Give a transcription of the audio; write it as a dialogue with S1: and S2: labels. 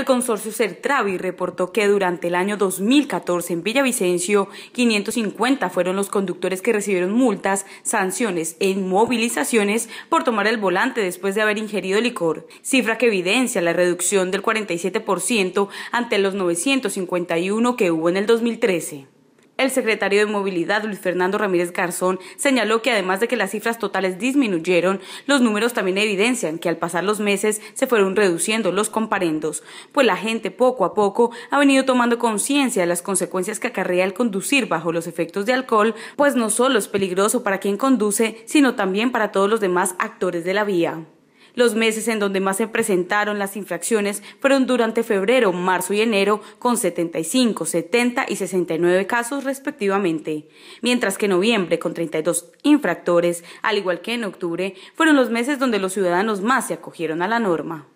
S1: El consorcio Certravi reportó que durante el año 2014 en Villavicencio, 550 fueron los conductores que recibieron multas, sanciones e inmovilizaciones por tomar el volante después de haber ingerido licor, cifra que evidencia la reducción del 47% ante los 951 que hubo en el 2013. El secretario de Movilidad, Luis Fernando Ramírez Garzón, señaló que además de que las cifras totales disminuyeron, los números también evidencian que al pasar los meses se fueron reduciendo los comparendos, pues la gente poco a poco ha venido tomando conciencia de las consecuencias que acarrea el conducir bajo los efectos de alcohol, pues no solo es peligroso para quien conduce, sino también para todos los demás actores de la vía. Los meses en donde más se presentaron las infracciones fueron durante febrero, marzo y enero, con 75, 70 y 69 casos respectivamente, mientras que noviembre, con 32 infractores, al igual que en octubre, fueron los meses donde los ciudadanos más se acogieron a la norma.